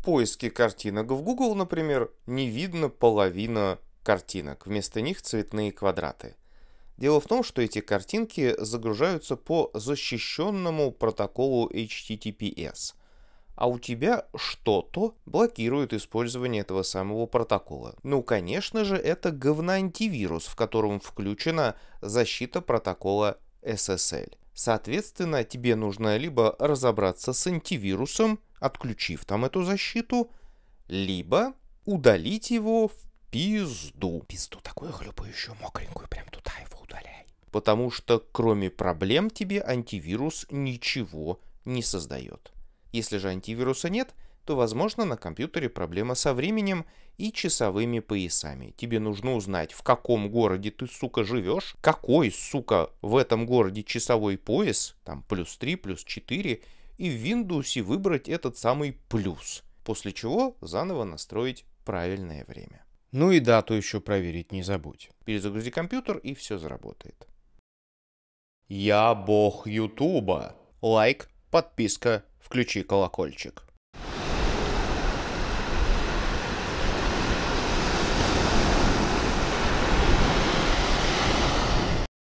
в поиске картинок в Google, например, не видно половина картинок. Вместо них цветные квадраты. Дело в том, что эти картинки загружаются по защищенному протоколу HTTPS. А у тебя что-то блокирует использование этого самого протокола. Ну, конечно же, это говноантивирус, в котором включена защита протокола SSL. Соответственно, тебе нужно либо разобраться с антивирусом, отключив там эту защиту, либо удалить его в пизду. Пизду такую хлюпающую, мокренькую, прям туда его удаляй. Потому что кроме проблем тебе антивирус ничего не создает. Если же антивируса нет, то, возможно, на компьютере проблема со временем и часовыми поясами. Тебе нужно узнать, в каком городе ты, сука, живешь, какой, сука, в этом городе часовой пояс, там плюс 3, плюс 4, и в Windows выбрать этот самый плюс, после чего заново настроить правильное время. Ну и дату еще проверить не забудь. Перезагрузи компьютер и все заработает. Я бог Ютуба. Лайк, подписка, включи колокольчик.